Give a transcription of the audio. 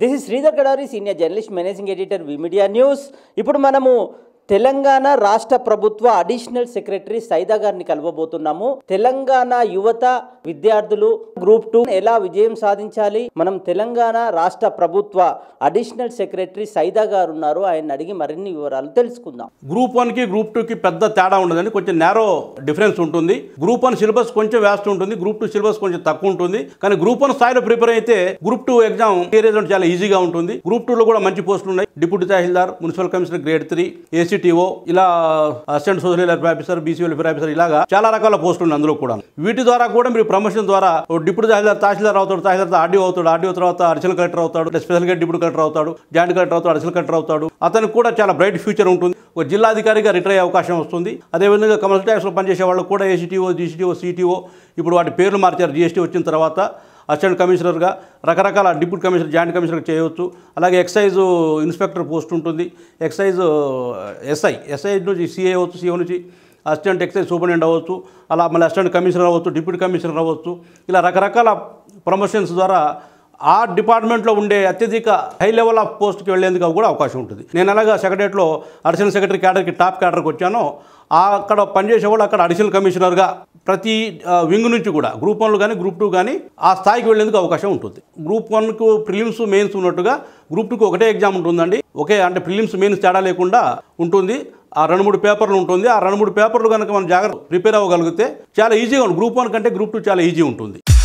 this is Sridhar Kadari senior journalist managing editor media news ఇప్పుడు మనము తెలంగాణ రాష్ట్ర ప్రభుత్వ అడిషనల్ సెక్రటరీ సైదా గారిని కలవబోతున్నాము తెలంగాణ యువత విద్యార్థులు గ్రూప్ టూ ఎలా విజయం సాధించాలి మనం తెలంగాణ రాష్ట్ర ప్రభుత్వ అడిషనల్ సెక్రటరీ సైదా గారు ఉన్నారు ఆయన అడిగి మరిన్ని వివరాలు తెలుసుకుందాం గ్రూప్ వన్ కి గ్రూప్ టూ కి పెద్ద తేడా ఉండదండి కొంచెం నేరో డిఫరెన్స్ ఉంటుంది గ్రూప్ వన్ సిలబస్ కొంచెం వేస్ట్ ఉంటుంది గ్రూప్ టూ సిలబస్ కొంచెం తక్కువ ఉంటుంది కానీ గ్రూప్ వన్ స్థాయిలో ప్రిపేర్ అయితే గ్రూప్ టూ ఎగ్జామ్ చాలా ఈజీగా ఉంటుంది గ్రూప్ టూ లో కూడా మంచి పోస్టులు ఉన్నాయి deputy tahsildar municipal commissioner grade three AC DCTO ఇలా assistant social welfare officer BC welfare officer ఇలాగా చాలా రకాల పోస్టులు ఉన్నాయి అందులో కూడా వీటి ద్వారా కూడా మీరు ప్రమోషన్ ద్వారా డిప్యూటీ తహసీల్దార్ తహసీల్దార్ అవుతాడు తహసీల్దార్ ఆర్డీ అవుతాడు ఆర్డీ తర్వాత అడిషనల్ కలెక్టర్ అవుతాడు స్పెషల్గా డిప్యూటీ కలెక్టర్ అవుతాడు జాయింట్ కలెక్టర్ అవుతాడు అడిషనల్ కలెక్టర్ అవుతాడు అతను కూడా చాలా బ్రైట్ ఫ్యూచర్ ఉంటుంది ఒక జిల్లాధికారిగా రిటైర్ అయ్యే అవకాశం వస్తుంది అదేవిధంగా కమర్షియల్ ట్యాక్స్లో పనిచేసే వాళ్ళు కూడా ఏసీటీఓ జీసీటీఓ సిటీఓ ఇప్పుడు వాటి పేర్లు మార్చారు జీఎస్టీ వచ్చిన తర్వాత అసిస్టెంట్ కమిషనర్గా రకరకాల డిప్యూటీ కమిషనర్ జాయింట్ కమిషనర్గా చేయవచ్చు అలాగే ఎక్సైజ్ ఇన్స్పెక్టర్ పోస్ట్ ఉంటుంది ఎక్సైజ్ ఎస్ఐ ఎస్ఐ నుంచి సిఏ అవ్వచ్చు సిఓ నుంచి అసిస్టెంట్ ఎక్సైజ్ సూపరింటెండ్ అవ్వచ్చు అలా మళ్ళీ అసిస్టెంట్ కమిషనర్ అవ్వచ్చు డిప్యూటీ కమిషనర్ అవ్వచ్చు ఇలా రకరకాల ప్రమోషన్స్ ద్వారా ఆ డిపార్ట్మెంట్లో ఉండే అత్యధిక హై లెవెల్ ఆఫ్ పోస్ట్కి వెళ్ళేందుకు కూడా అవకాశం ఉంటుంది నేను అలాగా సెక్రటరీలో అడిషనల్ సెక్రటరీ క్యాడర్కి టాప్ క్యాడర్కి వచ్చానో అక్కడ పనిచేసేవాళ్ళు అక్కడ అడిషనల్ కమిషనర్గా ప్రతి వింగ్ నుంచి కూడా గ్రూప్ వన్లు కానీ గ్రూప్ టూ కానీ ఆ స్థాయికి వెళ్ళేందుకు అవకాశం ఉంటుంది గ్రూప్ వన్కు ప్రిలిమ్స్ మెయిన్స్ ఉన్నట్టుగా గ్రూప్ టూకి ఒకటే ఎగ్జామ్ ఉంటుందండి ఒకే అంటే ప్రిలిమ్స్ మెయిన్స్ తేడా లేకుండా ఉంటుంది ఆ రెండు మూడు పేపర్లు ఉంటుంది ఆ రెండు మూడు పేపర్లు కనుక మనం జాగ్రత్త ప్రిపేర్ అవ్వగలిగితే చాలా ఈజీగా ఉంటుంది గ్రూప్ వన్ కంటే గ్రూప్ టూ చాలా ఈజీ ఉంటుంది